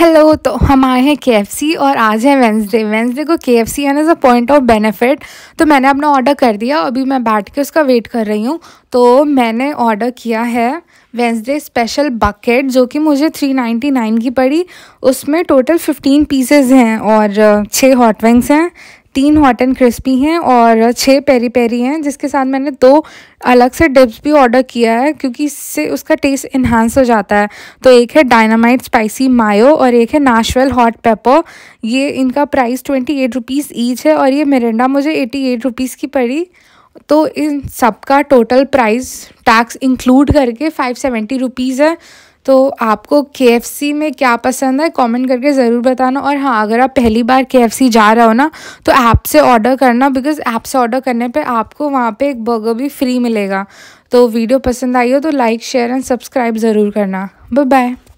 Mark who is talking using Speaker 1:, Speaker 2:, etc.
Speaker 1: hello तो हम आए हैं के और आज है वेंसडे वेंसडे को के F C N as a point of benefit तो मैंने अपना ऑर्डर कर दिया अभी मैं बैठ के उसका वेट कर रही हूँ तो मैंने ऑर्डर किया है वेंसडे स्पेशल बकेट जो कि मुझे थ्री नाइन्टी नाइन की पड़ी उसमें टोटल फिफ्टीन पीसेज हैं और छः हॉट विंग्स हैं तीन हॉट एंड क्रिस्पी हैं और छः पेरी पेरी हैं जिसके साथ मैंने दो अलग से डिप्स भी ऑर्डर किया है क्योंकि इससे उसका टेस्ट इन्हांस हो जाता है तो एक है डायनामाइट स्पाइसी मायो और एक है नाशवेल हॉट पेपर ये इनका price twenty eight rupees each है और ये मिरिंडा मुझे एटी एट रुपीज़ की पड़ी तो इन सब का टोटल प्राइस टैक्स इंक्लूड करके फाइव सेवेंटी रुपीज़ है तो आपको के में क्या पसंद है कमेंट करके ज़रूर बताना और हाँ अगर आप पहली बार के जा रहे हो ना तो ऐप से ऑर्डर करना बिकॉज़ ऐप से ऑर्डर करने पे आपको वहाँ पे एक बर्गर भी फ्री मिलेगा तो वीडियो पसंद आई हो तो लाइक शेयर एंड सब्सक्राइब ज़रूर करना बाय बाय